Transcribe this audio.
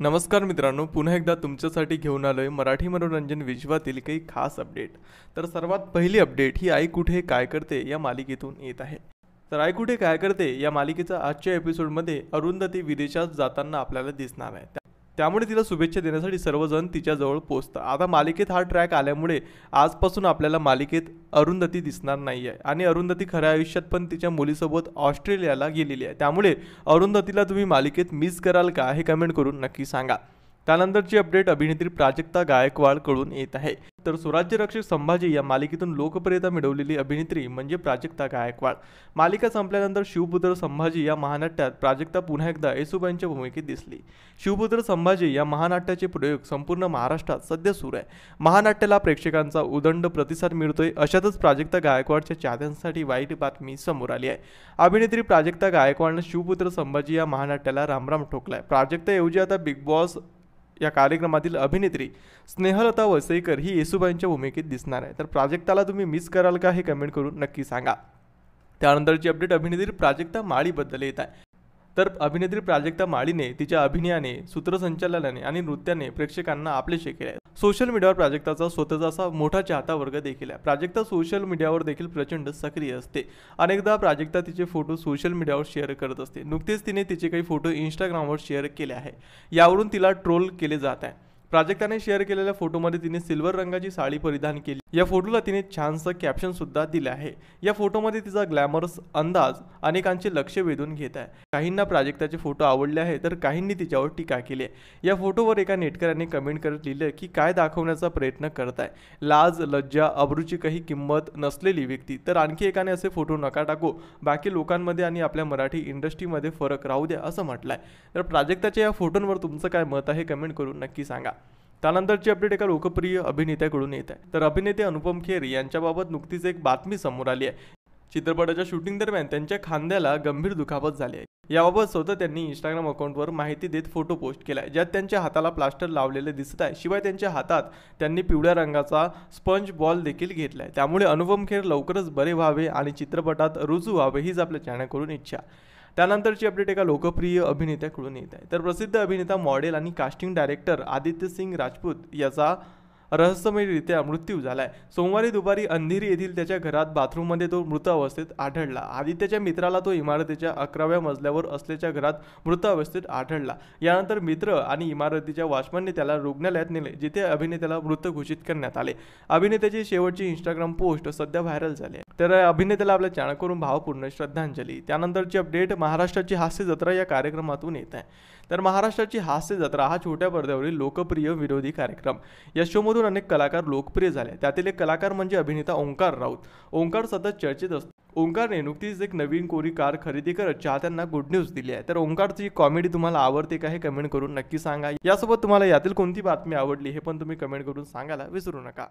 नमस्कार मित्रांनो पुन्हा एकदा तुमच्यासाठी घेऊन आलो आहे मराठी मनोरंजन विश्वातील काही खास अपडेट तर सर्वात पहिली अपडेट ही आई कुठे काय करते या मालिकेतून येत आहे तर आई कुठे काय करते या मालिकेचा आजच्या एपिसोडमध्ये अरुंधती विदेशात जाताना आपल्याला दिसणार आहे त्यामुळे तिला शुभेच्छा देण्यासाठी सर्वजण तिच्याजवळ पोचतात आता मालिकेत हा ट्रॅक आल्यामुळे आजपासून आपल्याला मालिकेत अरुंधती दिसणार नाही आहे आणि अरुंधती खऱ्या आयुष्यात पण तिच्या मुलीसोबत ऑस्ट्रेलियाला गेलेली आहे त्यामुळे अरुंधतीला तुम्ही मालिकेत मिस कराल का हे कमेंट करून नक्की सांगा त्यानंतरची अपडेट अभिनेत्री प्राजक्ता गायकवाड कडून येत आहे तर स्वराज्य रक्षक संभाजी या मालिकेतून लोकप्रियता मिळवलेली अभिनेत्री म्हणजे प्राजक्ता गायकवाड मालिका संपल्यानंतर शिवपुत्र संभाजी या महानाट्यात प्राजक्ता पुन्हा एकदा येसुबाईंच्या भूमिकेत दिसली शिवपुत्र संभाजी या महानाट्याचे प्रयोग संपूर्ण महाराष्ट्रात सध्या सुरू आहे महानाट्याला प्रेक्षकांचा उदंड प्रतिसाद मिळतोय अशातच प्राजक्ता गायकवाडच्या चाहत्यांसाठी वाईट बातमी समोर आली आहे अभिनेत्री प्राजक्ता गायकवाडनं शिवपुत्र संभाजी या महानाट्याला रामराम ठोकलाय प्राजक्ताऐवजी आता बिग बॉस या कार्यक्रमातील अभिनेत्री स्नेहलता वसईकर ही येसुबाईंच्या भूमिकेत दिसणार आहे तर प्राजक्ताला तुम्ही मिस कराल का हे कमेंट करून नक्की सांगा त्यानंतरची अपडेट अभिनेत्री प्राजक्ता माळीबद्दल येत आहे तर अभिनेत्री प्राजक्ता माळीने तिच्या अभिनयाने सूत्रसंचालनाने आणि नृत्याने प्रेक्षकांना आपलेसे केले सोशल मीडियावर प्राजक्ताचा स्वतःचा असा मोठा चाहता वर्ग देखील आहे प्राजक्ता सोशल मीडियावर देखील प्रचंड सक्रिय असते अनेकदा प्राजक्ता तिचे फोटो सोशल मीडियावर शेअर करत असते नुकतेच तिने तिचे काही फोटो इंस्टाग्रामवर शेअर केले आहे यावरून तिला ट्रोल केले जात आहे प्राजक्ताने शेअर केलेल्या फोटोमध्ये तिने सिल्वर रंगाची साडी परिधान केली या फोटोला तिने छानसं कॅप्शन सुद्धा दिलं आहे या फोटोमध्ये तिचा ग्लॅमरस अंदाज अनेकांचे लक्ष वेधून घेत आहे काहींना प्राजक्ताचे फोटो आवडले आहे तर काहींनी तिच्यावर टीका केली आहे या फोटोवर एका नेटकऱ्याने कमेंट करत लिहिलं की काय दाखवण्याचा प्रयत्न करत आहे लाज लज्जा अब्रूची काही किंमत नसलेली व्यक्ती तर आणखी एकाने असे फोटो नका टाकू बाकी लोकांमध्ये आणि आपल्या मराठी इंडस्ट्रीमध्ये फरक राहू द्या असं म्हटलं आहे तर प्राजक्ताच्या या फोटोंवर तुमचं काय मत आहे कमेंट करून नक्की सांगा त्यानंतरची अपडेट एका लोकप्रिय अभिनेत्याकडून येत आहे तर अभिनेते अनुपम खेर यांच्याबाबत नुकतीच एक बातमी समोर आली आहे चित्रपटाच्या शूटिंग दरम्यान त्यांच्या खांद्याला गंभीर दुखापत झाली आहे याबाबत स्वतः त्यांनी इंस्टाग्राम अकाउंटवर माहिती देत फोटो पोस्ट केला आहे ज्यात त्यांच्या हाताला प्लास्टर लावलेले दिसत आहे शिवाय त्यांच्या हातात त्यांनी पिवळ्या रंगाचा स्पंज बॉल देखील घेतला आहे त्यामुळे अनुपम खेर लवकरच बरे व्हावे आणि चित्रपटात रुजू व्हावे हीच आपल्या चॅनलकडून इच्छा त्यानंतरची अपडेट एका लोकप्रिय अभिनेत्याकडून येत आहे तर प्रसिद्ध अभिनेता मॉडेल आणि कास्टिंग डायरेक्टर आदित्य सिंग राजपूत याचा रहस्यमयरित्या मृत्यू झालाय सोमवारी दुपारी अंधेरी येथील त्याच्या घरात बाथरूममध्ये तो मृत अवस्थेत आढळला आदित्यच्या मित्राला तो इमारतीच्या अकराव्या मजल्यावर असल्याच्या घरात मृत अवस्थेत आढळला यानंतर मित्र आणि इमारतीच्या वॉचमनने त्याला रुग्णालयात नेले जिथे अभिनेत्याला मृत घोषित करण्यात आले अभिनेत्याची शेवटची इंस्टाग्राम पोस्ट सध्या व्हायरल झाली तर अभिनेत्याला आपल्या चॅनलकडून भावपूर्ण श्रद्धांजली त्यानंतरची अपडेट महाराष्ट्राची हास्य जत्रा या कार्यक्रमातून येत आहे तर महाराष्ट्राची हास्य जत्रा हा छोट्या पडद्यावरील लोकप्रिय विरोधी कार्यक्रम यशोमोध अनेक कलाकार लोकप्रिय झाले त्यातील एक कलाकार म्हणजे अभिनेता ओंकार राऊत ओंकार सतत चर्चेत असतो ओंकारने नुकतीच एक नवीन कोरी कार खरेदी करत चाहत्यांना गुड न्यूज दिली आहे तर ओंकारची कॉमेडी तुम्हाला आवडते का हे कमेंट करून नक्की सांगा यासोबत तुम्हाला यातील कोणती बातमी आवडली हे पण तुम्ही कमेंट करून सांगायला विसरू नका